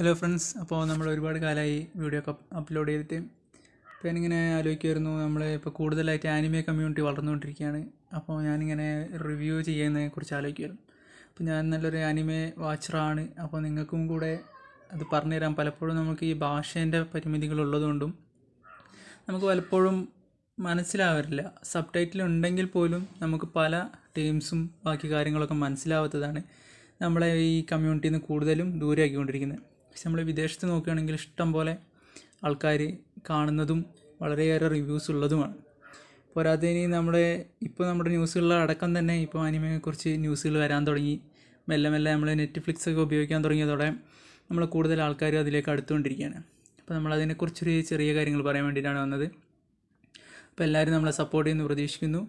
hello friends അപ്പോൾ നമ്മൾ ഒരുപാട് കാലമായി വീഡിയോ ഒക്കെ അപ്ലോഡ് ചെയ്തിട്ട് അപ്പോൾ ഞാനിങ്ങനെ ആലോചിക്കുമായിരുന്നു നമ്മൾ ഇപ്പോൾ കൂടുതലായിട്ട് ആനിമേ കമ്മ്യൂണിറ്റി വളർന്നുകൊണ്ടിരിക്കുകയാണ് അപ്പോൾ ഞാനിങ്ങനെ റിവ്യൂ ചെയ്യുന്നതിനെ കുറിച്ച് ആലോചിക്കുമായിരുന്നു അപ്പോൾ ഞാൻ നല്ലൊരു ആനിമേ വാച്ചറാണ് അപ്പോൾ നിങ്ങൾക്കും കൂടെ അത് പറഞ്ഞു തരാം പലപ്പോഴും നമുക്ക് ഈ ഭാഷേൻ്റെ പരിമിതികൾ ഉള്ളതുകൊണ്ടും നമുക്ക് പലപ്പോഴും മനസ്സിലാവാറില്ല സബ് ടൈറ്റിൽ ഉണ്ടെങ്കിൽ പോലും നമുക്ക് പല ടീംസും ബാക്കി കാര്യങ്ങളൊക്കെ മനസ്സിലാവാത്തതാണ് നമ്മളെ ഈ കമ്മ്യൂണിറ്റിയിൽ നിന്ന് കൂടുതലും ദൂരെയാക്കിക്കൊണ്ടിരിക്കുന്നത് പക്ഷെ നമ്മൾ വിദേശത്ത് നോക്കുകയാണെങ്കിൽ ഇഷ്ടം പോലെ ആൾക്കാർ കാണുന്നതും വളരെയേറെ റിവ്യൂസ് ഉള്ളതുമാണ് പോരാതെ ഇനി നമ്മുടെ ഇപ്പോൾ നമ്മുടെ ന്യൂസുകളിൽ അടക്കം തന്നെ ഇപ്പോൾ അനിമയെക്കുറിച്ച് ന്യൂസുകൾ വരാൻ തുടങ്ങി മെല്ലെ മെല്ലെ നമ്മൾ നെറ്റ്ഫ്ലിക്സ് ഒക്കെ ഉപയോഗിക്കാൻ തുടങ്ങിയതോടെ നമ്മൾ കൂടുതൽ ആൾക്കാർ അതിലേക്ക് അടുത്തുകൊണ്ടിരിക്കുകയാണ് അപ്പോൾ നമ്മൾ അതിനെക്കുറിച്ചൊരു ചെറിയ കാര്യങ്ങൾ പറയാൻ വേണ്ടിയിട്ടാണ് വന്നത് അപ്പോൾ എല്ലാവരും നമ്മളെ സപ്പോർട്ട് ചെയ്യുന്നു പ്രതീക്ഷിക്കുന്നു